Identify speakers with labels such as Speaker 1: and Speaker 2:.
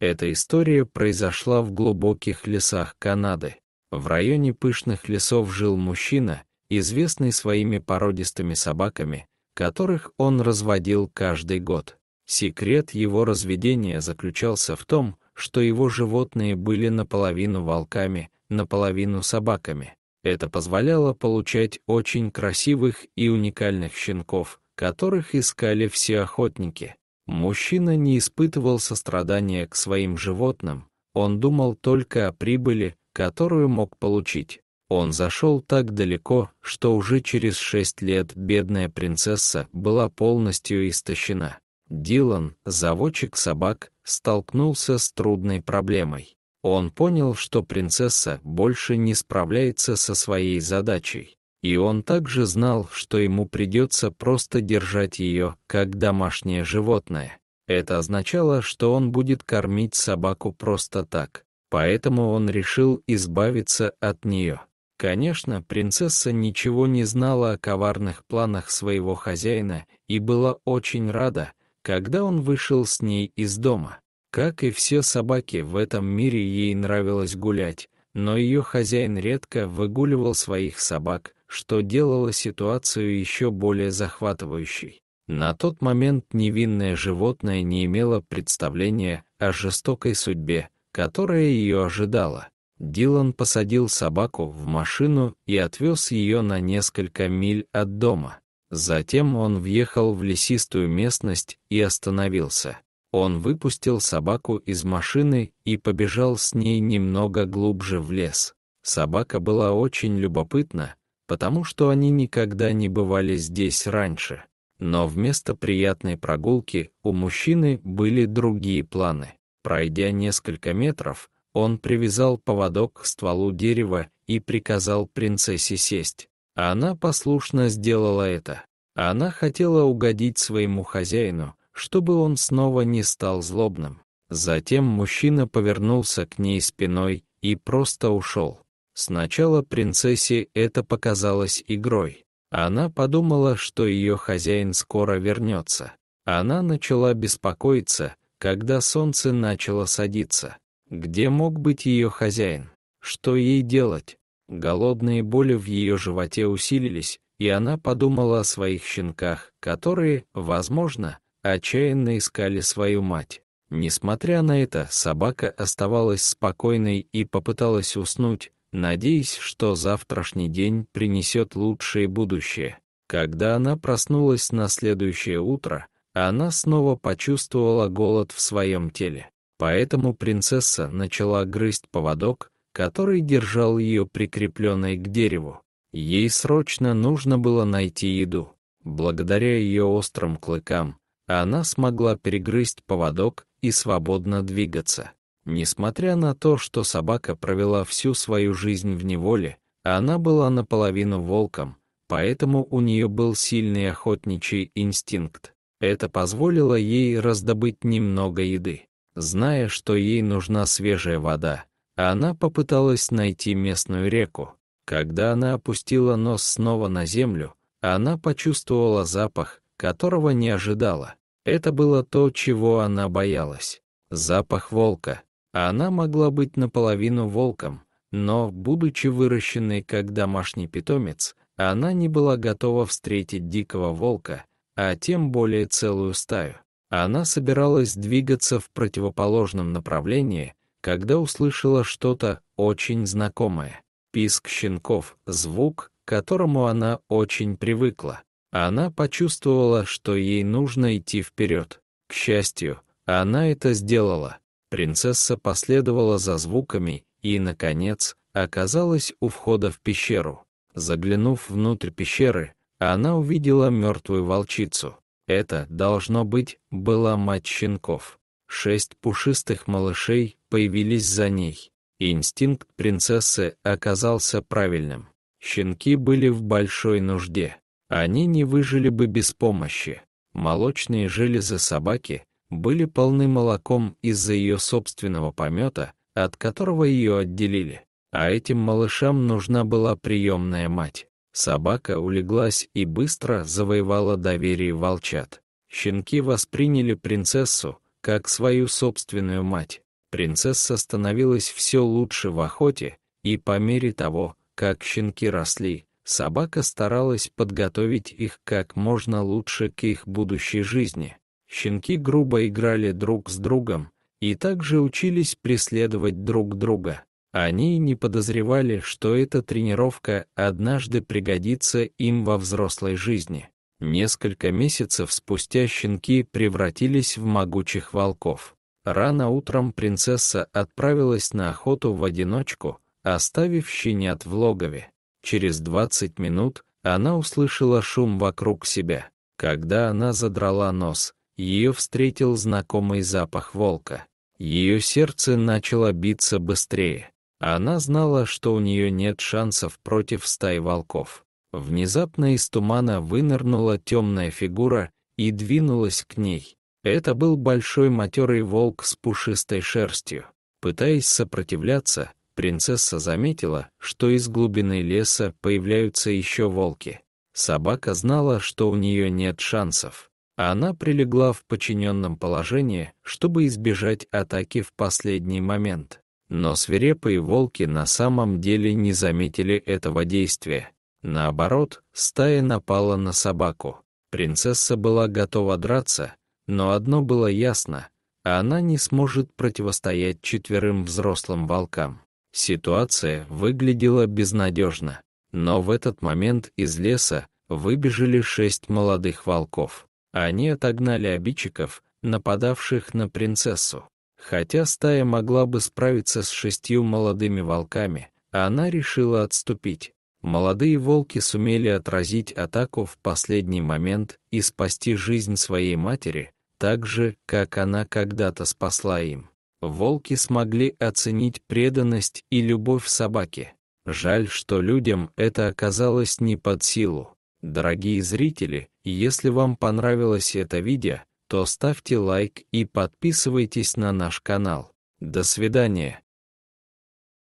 Speaker 1: Эта история произошла в глубоких лесах Канады. В районе пышных лесов жил мужчина, известный своими породистыми собаками, которых он разводил каждый год. Секрет его разведения заключался в том, что его животные были наполовину волками, наполовину собаками. Это позволяло получать очень красивых и уникальных щенков, которых искали все охотники. Мужчина не испытывал сострадания к своим животным, он думал только о прибыли, которую мог получить. Он зашел так далеко, что уже через шесть лет бедная принцесса была полностью истощена. Дилан, заводчик собак, столкнулся с трудной проблемой. Он понял, что принцесса больше не справляется со своей задачей. И он также знал, что ему придется просто держать ее, как домашнее животное. Это означало, что он будет кормить собаку просто так. Поэтому он решил избавиться от нее. Конечно, принцесса ничего не знала о коварных планах своего хозяина и была очень рада, когда он вышел с ней из дома. Как и все собаки в этом мире, ей нравилось гулять, но ее хозяин редко выгуливал своих собак, что делало ситуацию еще более захватывающей. На тот момент невинное животное не имело представления о жестокой судьбе, которая ее ожидала. Дилан посадил собаку в машину и отвез ее на несколько миль от дома. Затем он въехал в лесистую местность и остановился. Он выпустил собаку из машины и побежал с ней немного глубже в лес. Собака была очень любопытна, потому что они никогда не бывали здесь раньше. Но вместо приятной прогулки у мужчины были другие планы. Пройдя несколько метров, он привязал поводок к стволу дерева и приказал принцессе сесть. Она послушно сделала это. Она хотела угодить своему хозяину, чтобы он снова не стал злобным. Затем мужчина повернулся к ней спиной и просто ушел. Сначала принцессе это показалось игрой. Она подумала, что ее хозяин скоро вернется. Она начала беспокоиться, когда солнце начало садиться. Где мог быть ее хозяин? Что ей делать? Голодные боли в ее животе усилились, и она подумала о своих щенках, которые, возможно, отчаянно искали свою мать. Несмотря на это, собака оставалась спокойной и попыталась уснуть, надеясь, что завтрашний день принесет лучшее будущее. Когда она проснулась на следующее утро, она снова почувствовала голод в своем теле. Поэтому принцесса начала грызть поводок, который держал ее прикрепленной к дереву. Ей срочно нужно было найти еду. Благодаря ее острым клыкам, она смогла перегрызть поводок и свободно двигаться. Несмотря на то, что собака провела всю свою жизнь в неволе, она была наполовину волком, поэтому у нее был сильный охотничий инстинкт. Это позволило ей раздобыть немного еды. Зная, что ей нужна свежая вода, она попыталась найти местную реку. Когда она опустила нос снова на землю, она почувствовала запах, которого не ожидала. Это было то, чего она боялась. Запах волка. Она могла быть наполовину волком, но, будучи выращенной как домашний питомец, она не была готова встретить дикого волка, а тем более целую стаю. Она собиралась двигаться в противоположном направлении, когда услышала что-то очень знакомое. Писк щенков — звук, к которому она очень привыкла. Она почувствовала, что ей нужно идти вперед. К счастью, она это сделала. Принцесса последовала за звуками и, наконец, оказалась у входа в пещеру. Заглянув внутрь пещеры, она увидела мертвую волчицу. Это, должно быть, была мать щенков. Шесть пушистых малышей появились за ней. Инстинкт принцессы оказался правильным. Щенки были в большой нужде. Они не выжили бы без помощи. Молочные железы собаки были полны молоком из-за ее собственного помета, от которого ее отделили. А этим малышам нужна была приемная мать. Собака улеглась и быстро завоевала доверие волчат. Щенки восприняли принцессу как свою собственную мать. Принцесса становилась все лучше в охоте, и по мере того, как щенки росли, Собака старалась подготовить их как можно лучше к их будущей жизни. Щенки грубо играли друг с другом и также учились преследовать друг друга. Они не подозревали, что эта тренировка однажды пригодится им во взрослой жизни. Несколько месяцев спустя щенки превратились в могучих волков. Рано утром принцесса отправилась на охоту в одиночку, оставив щенят в логове. Через 20 минут она услышала шум вокруг себя. Когда она задрала нос, ее встретил знакомый запах волка. Ее сердце начало биться быстрее. Она знала, что у нее нет шансов против стаи волков. Внезапно из тумана вынырнула темная фигура и двинулась к ней. Это был большой матерый волк с пушистой шерстью. Пытаясь сопротивляться, Принцесса заметила, что из глубины леса появляются еще волки. Собака знала, что у нее нет шансов. а Она прилегла в подчиненном положении, чтобы избежать атаки в последний момент. Но свирепые волки на самом деле не заметили этого действия. Наоборот, стая напала на собаку. Принцесса была готова драться, но одно было ясно — она не сможет противостоять четверым взрослым волкам. Ситуация выглядела безнадежно, но в этот момент из леса выбежали шесть молодых волков. Они отогнали обидчиков, нападавших на принцессу. Хотя стая могла бы справиться с шестью молодыми волками, она решила отступить. Молодые волки сумели отразить атаку в последний момент и спасти жизнь своей матери, так же, как она когда-то спасла им волки смогли оценить преданность и любовь собаки. Жаль, что людям это оказалось не под силу. Дорогие зрители, если вам понравилось это видео, то ставьте лайк и подписывайтесь на наш канал. До свидания.